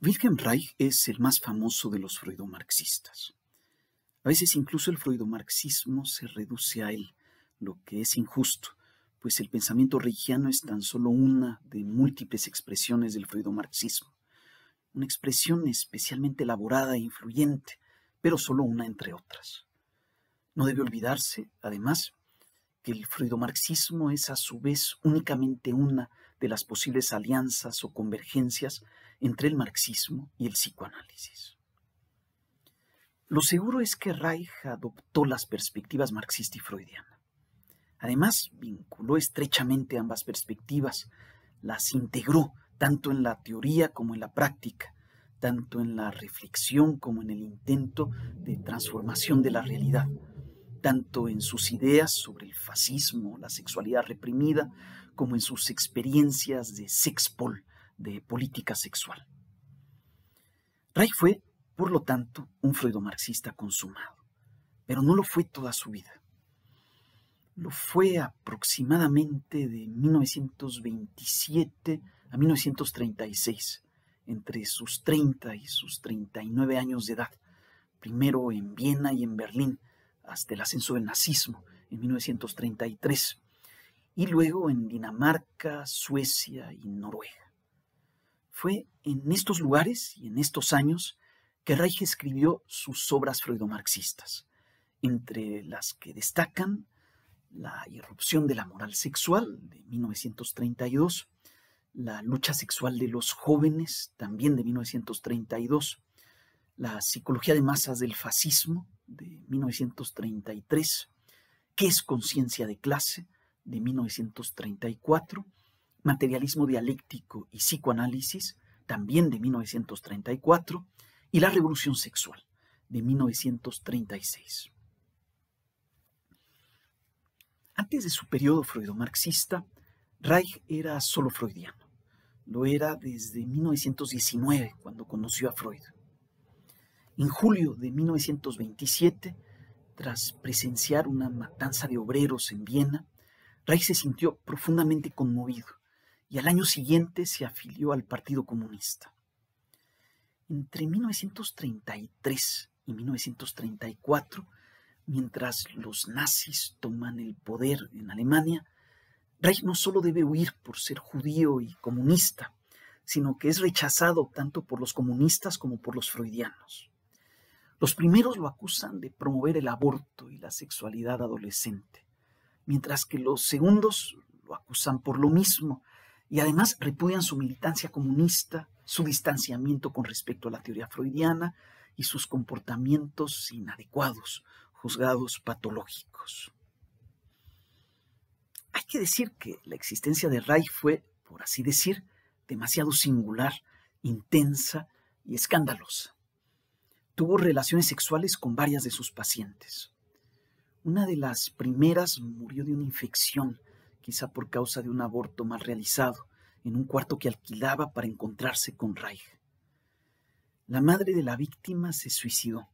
Wilhelm Reich es el más famoso de los freudomarxistas. A veces incluso el freudomarxismo se reduce a él, lo que es injusto, pues el pensamiento reichiano es tan solo una de múltiples expresiones del freudomarxismo, una expresión especialmente elaborada e influyente, pero solo una entre otras. No debe olvidarse, además, que el freudomarxismo es a su vez únicamente una de las posibles alianzas o convergencias entre el marxismo y el psicoanálisis. Lo seguro es que Reich adoptó las perspectivas marxista y freudiana. Además, vinculó estrechamente ambas perspectivas, las integró tanto en la teoría como en la práctica, tanto en la reflexión como en el intento de transformación de la realidad, tanto en sus ideas sobre el fascismo, la sexualidad reprimida, como en sus experiencias de sexpol, de política sexual. Reich fue, por lo tanto, un freudomarxista consumado, pero no lo fue toda su vida. Lo fue aproximadamente de 1927 a 1936, entre sus 30 y sus 39 años de edad, primero en Viena y en Berlín, hasta el ascenso del nazismo en 1933, y luego en Dinamarca, Suecia y Noruega. Fue en estos lugares y en estos años que Reich escribió sus obras freudomarxistas, entre las que destacan La irrupción de la moral sexual de 1932, La lucha sexual de los jóvenes también de 1932, La psicología de masas del fascismo de 1933, ¿Qué es conciencia de clase? de 1934 materialismo dialéctico y psicoanálisis, también de 1934, y La Revolución Sexual, de 1936. Antes de su periodo freudomarxista, Reich era solo freudiano. Lo era desde 1919, cuando conoció a Freud. En julio de 1927, tras presenciar una matanza de obreros en Viena, Reich se sintió profundamente conmovido y al año siguiente se afilió al Partido Comunista. Entre 1933 y 1934, mientras los nazis toman el poder en Alemania, Reich no solo debe huir por ser judío y comunista, sino que es rechazado tanto por los comunistas como por los freudianos. Los primeros lo acusan de promover el aborto y la sexualidad adolescente, mientras que los segundos lo acusan por lo mismo, y además repudian su militancia comunista, su distanciamiento con respecto a la teoría freudiana y sus comportamientos inadecuados, juzgados patológicos. Hay que decir que la existencia de Ray fue, por así decir, demasiado singular, intensa y escandalosa. Tuvo relaciones sexuales con varias de sus pacientes. Una de las primeras murió de una infección quizá por causa de un aborto mal realizado, en un cuarto que alquilaba para encontrarse con Reich. La madre de la víctima se suicidó,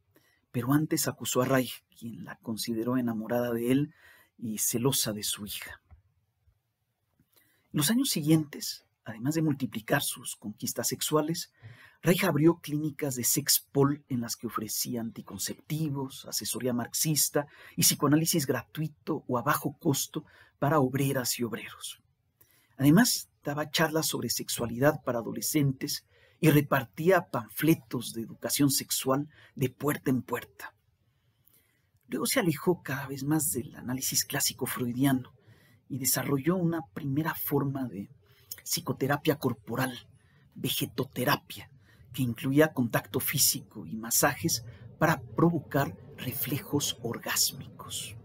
pero antes acusó a Reich, quien la consideró enamorada de él y celosa de su hija. En los años siguientes, además de multiplicar sus conquistas sexuales, Reich abrió clínicas de sexpol en las que ofrecía anticonceptivos, asesoría marxista y psicoanálisis gratuito o a bajo costo para obreras y obreros. Además, daba charlas sobre sexualidad para adolescentes y repartía panfletos de educación sexual de puerta en puerta. Luego se alejó cada vez más del análisis clásico freudiano y desarrolló una primera forma de psicoterapia corporal, vegetoterapia, que incluía contacto físico y masajes para provocar reflejos orgásmicos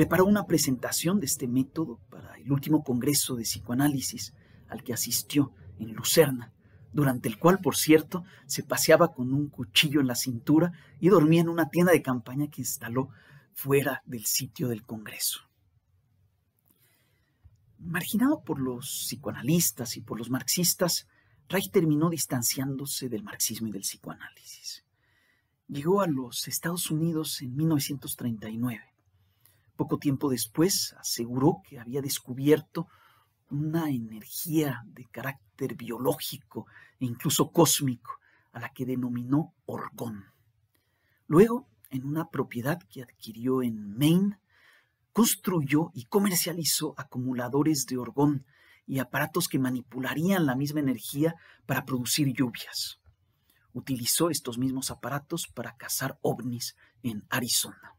preparó una presentación de este método para el último Congreso de Psicoanálisis al que asistió en Lucerna, durante el cual, por cierto, se paseaba con un cuchillo en la cintura y dormía en una tienda de campaña que instaló fuera del sitio del Congreso. Marginado por los psicoanalistas y por los marxistas, Reich terminó distanciándose del marxismo y del psicoanálisis. Llegó a los Estados Unidos en 1939 poco tiempo después aseguró que había descubierto una energía de carácter biológico e incluso cósmico, a la que denominó Orgón. Luego, en una propiedad que adquirió en Maine, construyó y comercializó acumuladores de orgón y aparatos que manipularían la misma energía para producir lluvias. Utilizó estos mismos aparatos para cazar ovnis en Arizona.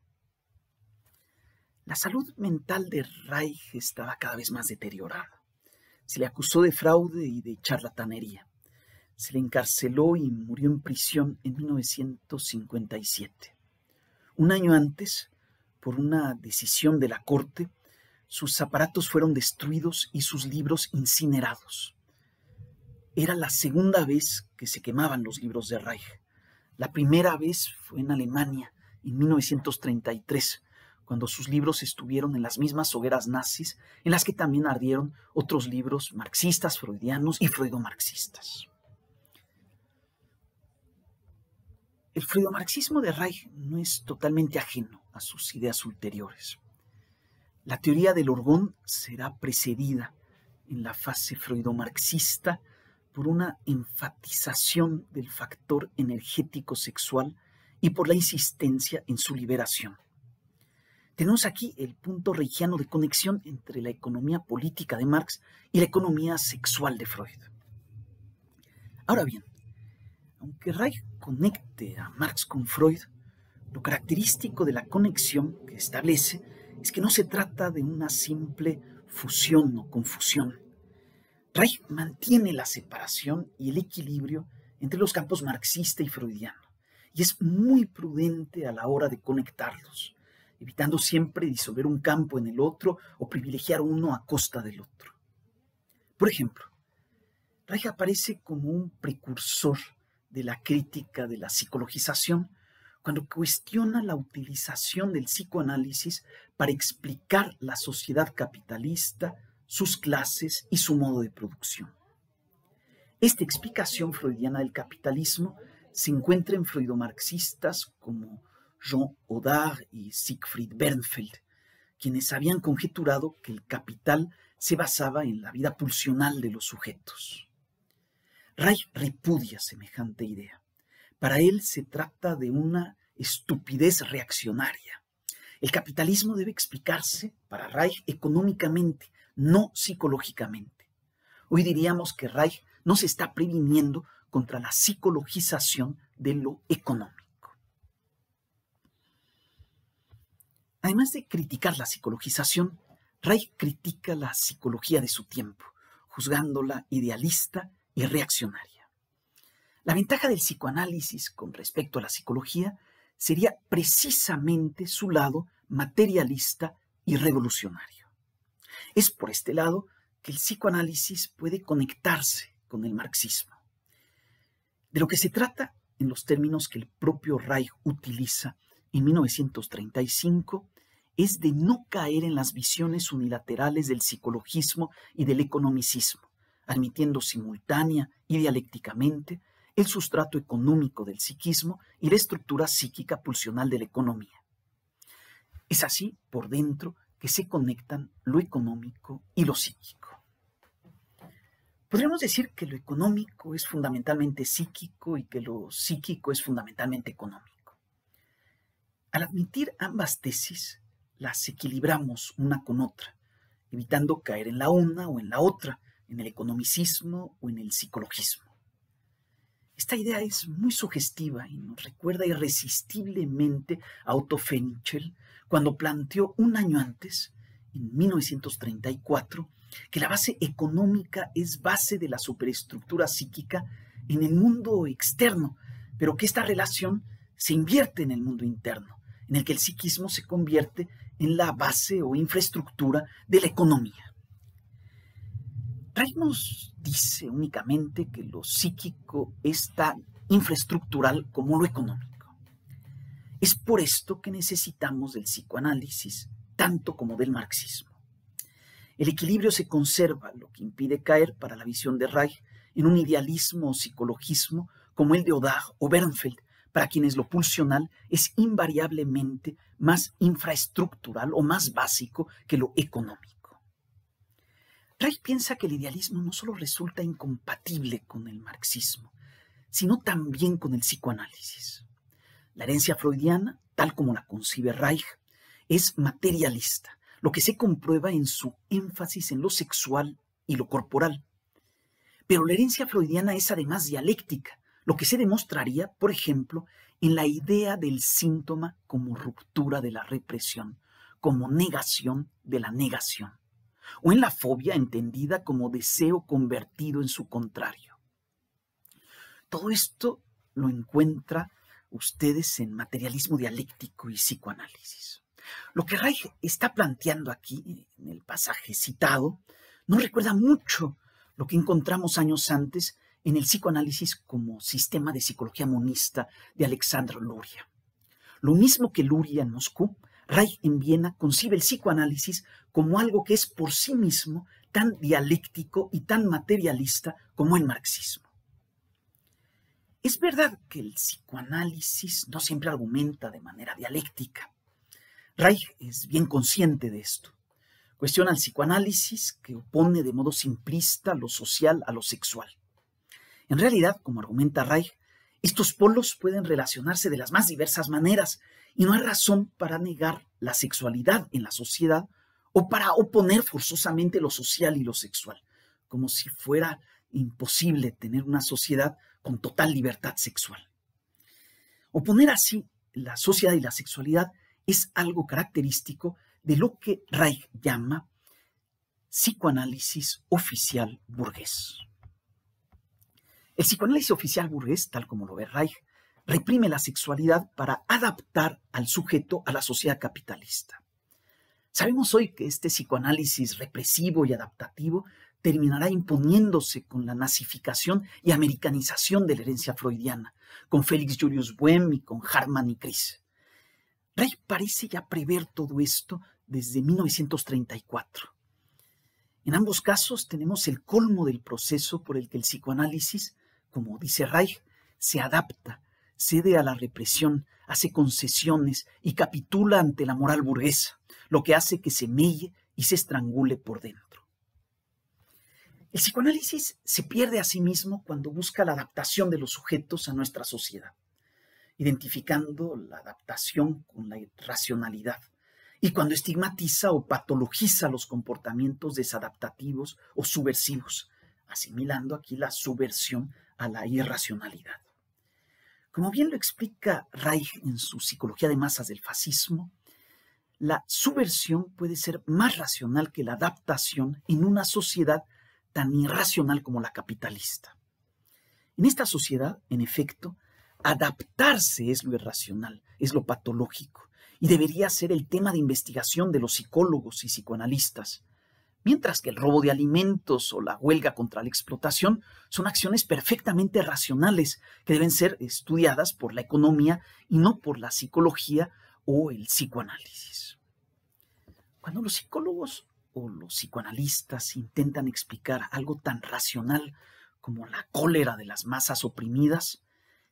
La salud mental de Reich estaba cada vez más deteriorada. Se le acusó de fraude y de charlatanería. Se le encarceló y murió en prisión en 1957. Un año antes, por una decisión de la corte, sus aparatos fueron destruidos y sus libros incinerados. Era la segunda vez que se quemaban los libros de Reich. La primera vez fue en Alemania, en 1933, cuando sus libros estuvieron en las mismas hogueras nazis en las que también ardieron otros libros marxistas, freudianos y freudomarxistas. El freudomarxismo de Reich no es totalmente ajeno a sus ideas ulteriores. La teoría del orgón será precedida en la fase freudomarxista por una enfatización del factor energético sexual y por la insistencia en su liberación. Tenemos aquí el punto reichiano de conexión entre la economía política de Marx y la economía sexual de Freud. Ahora bien, aunque Reich conecte a Marx con Freud, lo característico de la conexión que establece es que no se trata de una simple fusión o confusión. Reich mantiene la separación y el equilibrio entre los campos marxista y freudiano, y es muy prudente a la hora de conectarlos evitando siempre disolver un campo en el otro o privilegiar uno a costa del otro. Por ejemplo, Reich aparece como un precursor de la crítica de la psicologización cuando cuestiona la utilización del psicoanálisis para explicar la sociedad capitalista, sus clases y su modo de producción. Esta explicación freudiana del capitalismo se encuentra en freudomarxistas como Jean Audard y Siegfried Bernfeld, quienes habían conjeturado que el capital se basaba en la vida pulsional de los sujetos. Reich repudia semejante idea. Para él se trata de una estupidez reaccionaria. El capitalismo debe explicarse, para Reich, económicamente, no psicológicamente. Hoy diríamos que Reich no se está previniendo contra la psicologización de lo económico. Además de criticar la psicologización, Reich critica la psicología de su tiempo, juzgándola idealista y reaccionaria. La ventaja del psicoanálisis con respecto a la psicología sería precisamente su lado materialista y revolucionario. Es por este lado que el psicoanálisis puede conectarse con el marxismo. De lo que se trata, en los términos que el propio Reich utiliza, en 1935 es de no caer en las visiones unilaterales del psicologismo y del economicismo, admitiendo simultánea y dialécticamente el sustrato económico del psiquismo y la estructura psíquica pulsional de la economía. Es así, por dentro, que se conectan lo económico y lo psíquico. Podríamos decir que lo económico es fundamentalmente psíquico y que lo psíquico es fundamentalmente económico. Al admitir ambas tesis, las equilibramos una con otra, evitando caer en la una o en la otra, en el economicismo o en el psicologismo. Esta idea es muy sugestiva y nos recuerda irresistiblemente a Otto Fenichel cuando planteó un año antes, en 1934, que la base económica es base de la superestructura psíquica en el mundo externo, pero que esta relación se invierte en el mundo interno en el que el psiquismo se convierte en la base o infraestructura de la economía. nos dice únicamente que lo psíquico es tan infraestructural como lo económico. Es por esto que necesitamos del psicoanálisis tanto como del marxismo. El equilibrio se conserva, lo que impide caer para la visión de Reich en un idealismo o psicologismo como el de Odag o Bernfeld, para quienes lo pulsional es invariablemente más infraestructural o más básico que lo económico. Reich piensa que el idealismo no solo resulta incompatible con el marxismo, sino también con el psicoanálisis. La herencia freudiana, tal como la concibe Reich, es materialista, lo que se comprueba en su énfasis en lo sexual y lo corporal. Pero la herencia freudiana es además dialéctica, lo que se demostraría, por ejemplo, en la idea del síntoma como ruptura de la represión, como negación de la negación, o en la fobia entendida como deseo convertido en su contrario. Todo esto lo encuentra ustedes en materialismo dialéctico y psicoanálisis. Lo que Reich está planteando aquí, en el pasaje citado, no recuerda mucho lo que encontramos años antes en el psicoanálisis como sistema de psicología monista de Alexandre Luria. Lo mismo que Luria en Moscú, Reich en Viena concibe el psicoanálisis como algo que es por sí mismo tan dialéctico y tan materialista como el marxismo. Es verdad que el psicoanálisis no siempre argumenta de manera dialéctica. Reich es bien consciente de esto. Cuestiona el psicoanálisis que opone de modo simplista lo social a lo sexual. En realidad, como argumenta Reich, estos polos pueden relacionarse de las más diversas maneras y no hay razón para negar la sexualidad en la sociedad o para oponer forzosamente lo social y lo sexual, como si fuera imposible tener una sociedad con total libertad sexual. Oponer así la sociedad y la sexualidad es algo característico de lo que Reich llama psicoanálisis oficial burgués. El psicoanálisis oficial burgués, tal como lo ve Reich, reprime la sexualidad para adaptar al sujeto a la sociedad capitalista. Sabemos hoy que este psicoanálisis represivo y adaptativo terminará imponiéndose con la nazificación y americanización de la herencia freudiana, con Félix Julius Boehm y con Harman y Chris. Reich parece ya prever todo esto desde 1934. En ambos casos tenemos el colmo del proceso por el que el psicoanálisis como dice Reich, se adapta, cede a la represión, hace concesiones y capitula ante la moral burguesa, lo que hace que se melle y se estrangule por dentro. El psicoanálisis se pierde a sí mismo cuando busca la adaptación de los sujetos a nuestra sociedad, identificando la adaptación con la racionalidad y cuando estigmatiza o patologiza los comportamientos desadaptativos o subversivos, asimilando aquí la subversión a la irracionalidad. Como bien lo explica Reich en su Psicología de Masas del Fascismo, la subversión puede ser más racional que la adaptación en una sociedad tan irracional como la capitalista. En esta sociedad, en efecto, adaptarse es lo irracional, es lo patológico, y debería ser el tema de investigación de los psicólogos y psicoanalistas, mientras que el robo de alimentos o la huelga contra la explotación son acciones perfectamente racionales que deben ser estudiadas por la economía y no por la psicología o el psicoanálisis. Cuando los psicólogos o los psicoanalistas intentan explicar algo tan racional como la cólera de las masas oprimidas,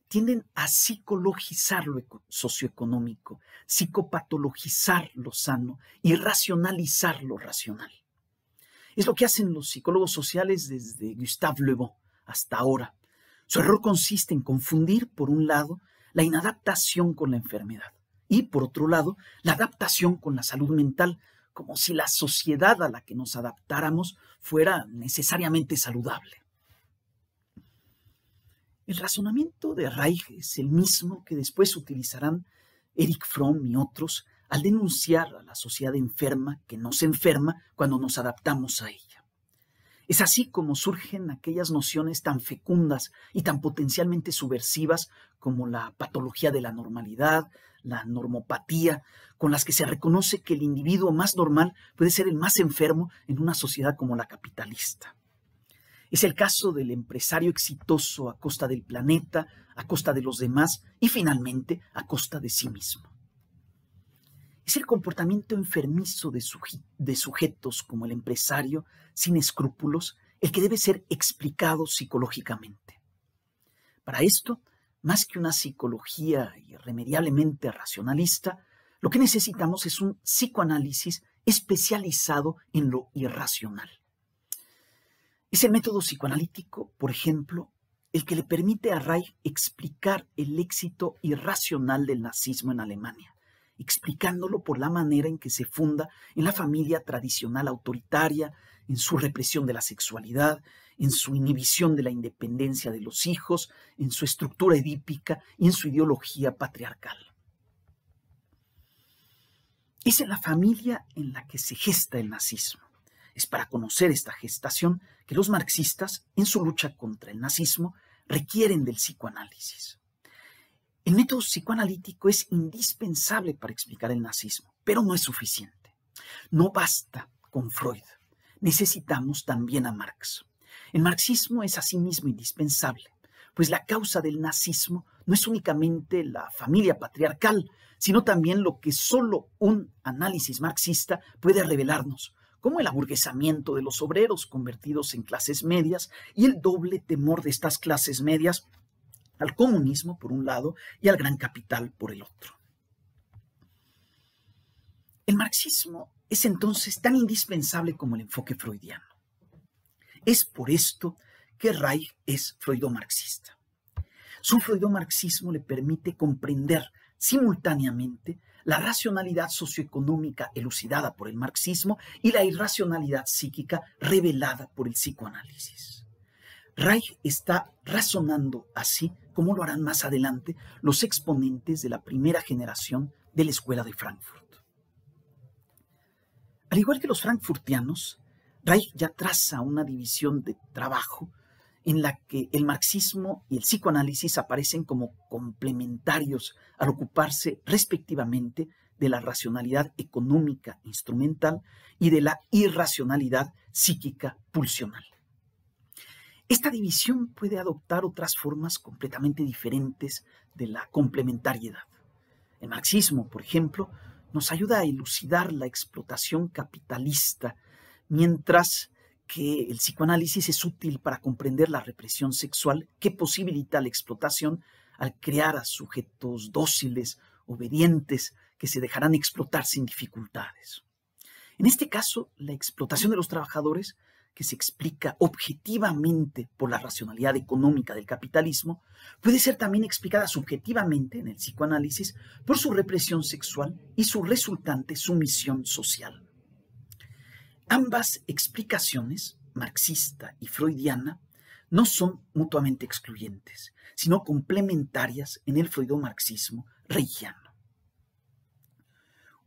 tienden a psicologizar lo socioeconómico, psicopatologizar lo sano y racionalizar lo racional. Es lo que hacen los psicólogos sociales desde Gustave Le Bon hasta ahora. Su error consiste en confundir, por un lado, la inadaptación con la enfermedad y, por otro lado, la adaptación con la salud mental, como si la sociedad a la que nos adaptáramos fuera necesariamente saludable. El razonamiento de Reich es el mismo que después utilizarán Eric Fromm y otros al denunciar a la sociedad enferma que nos enferma cuando nos adaptamos a ella. Es así como surgen aquellas nociones tan fecundas y tan potencialmente subversivas como la patología de la normalidad, la normopatía, con las que se reconoce que el individuo más normal puede ser el más enfermo en una sociedad como la capitalista. Es el caso del empresario exitoso a costa del planeta, a costa de los demás y finalmente a costa de sí mismo es el comportamiento enfermizo de, sujetos como el empresario sin escrúpulos el que debe ser explicado psicológicamente. Para esto, más que una psicología irremediablemente racionalista, lo que necesitamos es un psicoanálisis especializado en lo irracional. Es el método psicoanalítico, por ejemplo, el que le permite a Reich explicar el éxito irracional del nazismo en Alemania explicándolo por la manera en que se funda en la familia tradicional autoritaria, en su represión de la sexualidad, en su inhibición de la independencia de los hijos, en su estructura edípica y en su ideología patriarcal. Es en la familia en la que se gesta el nazismo. Es para conocer esta gestación que los marxistas, en su lucha contra el nazismo, requieren del psicoanálisis. El método psicoanalítico es indispensable para explicar el nazismo, pero no es suficiente. No basta con Freud. Necesitamos también a Marx. El marxismo es asimismo indispensable, pues la causa del nazismo no es únicamente la familia patriarcal, sino también lo que solo un análisis marxista puede revelarnos, como el aburguesamiento de los obreros convertidos en clases medias y el doble temor de estas clases medias al comunismo por un lado y al gran capital por el otro. El marxismo es entonces tan indispensable como el enfoque freudiano. Es por esto que Reich es freudomarxista. Su freudomarxismo le permite comprender simultáneamente la racionalidad socioeconómica elucidada por el marxismo y la irracionalidad psíquica revelada por el psicoanálisis. Reich está razonando así, como lo harán más adelante los exponentes de la primera generación de la Escuela de Frankfurt. Al igual que los frankfurtianos, Reich ya traza una división de trabajo en la que el marxismo y el psicoanálisis aparecen como complementarios al ocuparse respectivamente de la racionalidad económica instrumental y de la irracionalidad psíquica pulsional. Esta división puede adoptar otras formas completamente diferentes de la complementariedad. El marxismo, por ejemplo, nos ayuda a elucidar la explotación capitalista, mientras que el psicoanálisis es útil para comprender la represión sexual que posibilita la explotación al crear a sujetos dóciles, obedientes, que se dejarán explotar sin dificultades. En este caso, la explotación de los trabajadores que se explica objetivamente por la racionalidad económica del capitalismo, puede ser también explicada subjetivamente en el psicoanálisis por su represión sexual y su resultante sumisión social. Ambas explicaciones, marxista y freudiana, no son mutuamente excluyentes, sino complementarias en el freudomarxismo reichiano.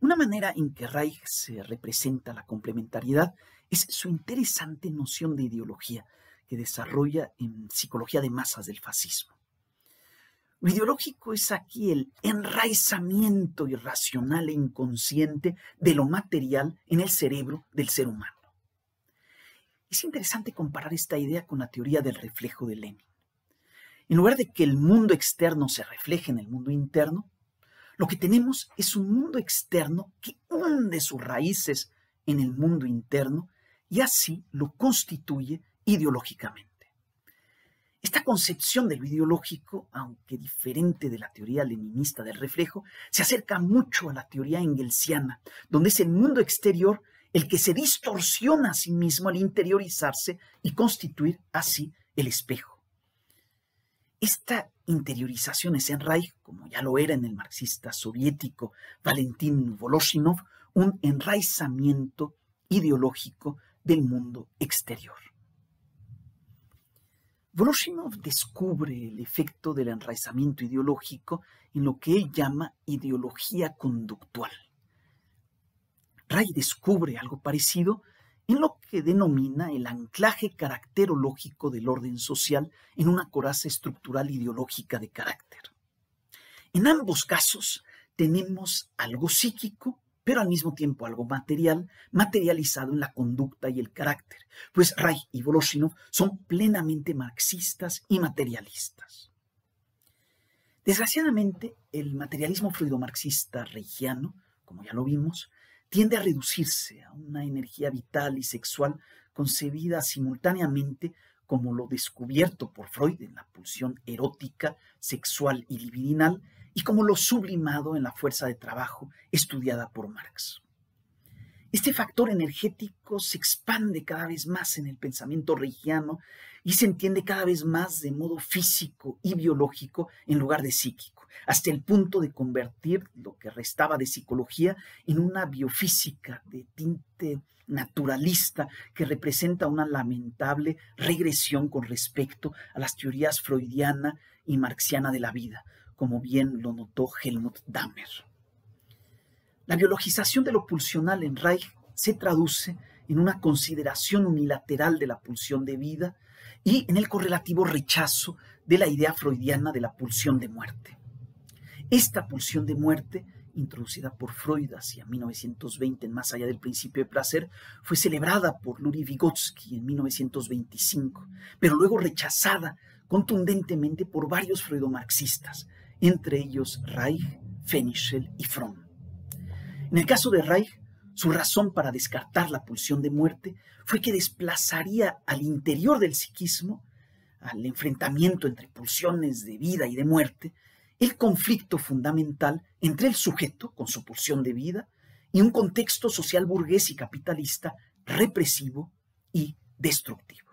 Una manera en que Reich se representa la complementariedad es su interesante noción de ideología que desarrolla en Psicología de Masas del Fascismo. Lo ideológico es aquí el enraizamiento irracional e inconsciente de lo material en el cerebro del ser humano. Es interesante comparar esta idea con la teoría del reflejo de Lenin. En lugar de que el mundo externo se refleje en el mundo interno, lo que tenemos es un mundo externo que hunde sus raíces en el mundo interno y así lo constituye ideológicamente. Esta concepción de lo ideológico, aunque diferente de la teoría leninista del reflejo, se acerca mucho a la teoría engelsiana, donde es el mundo exterior el que se distorsiona a sí mismo al interiorizarse y constituir así el espejo. Esta interiorización es en Reich, como ya lo era en el marxista soviético Valentín Voloshinov, un enraizamiento ideológico del mundo exterior. Voroshinov descubre el efecto del enraizamiento ideológico en lo que él llama ideología conductual. Ray descubre algo parecido en lo que denomina el anclaje caracterológico del orden social en una coraza estructural ideológica de carácter. En ambos casos tenemos algo psíquico pero al mismo tiempo algo material, materializado en la conducta y el carácter, pues Reich y Voloshinov son plenamente marxistas y materialistas. Desgraciadamente, el materialismo fluido-marxista como ya lo vimos, tiende a reducirse a una energía vital y sexual concebida simultáneamente como lo descubierto por Freud en la pulsión erótica, sexual y libidinal, y como lo sublimado en la fuerza de trabajo estudiada por Marx. Este factor energético se expande cada vez más en el pensamiento regiano y se entiende cada vez más de modo físico y biológico en lugar de psíquico, hasta el punto de convertir lo que restaba de psicología en una biofísica de tinte naturalista que representa una lamentable regresión con respecto a las teorías freudiana y marxiana de la vida, como bien lo notó Helmut Dahmer. La biologización de lo pulsional en Reich se traduce en una consideración unilateral de la pulsión de vida y en el correlativo rechazo de la idea freudiana de la pulsión de muerte. Esta pulsión de muerte, introducida por Freud hacia 1920 en Más allá del principio de placer, fue celebrada por Luri Vygotsky en 1925, pero luego rechazada contundentemente por varios freudomarxistas, entre ellos Reich, Fenichel y Fromm. En el caso de Reich, su razón para descartar la pulsión de muerte fue que desplazaría al interior del psiquismo, al enfrentamiento entre pulsiones de vida y de muerte, el conflicto fundamental entre el sujeto con su pulsión de vida y un contexto social burgués y capitalista represivo y destructivo.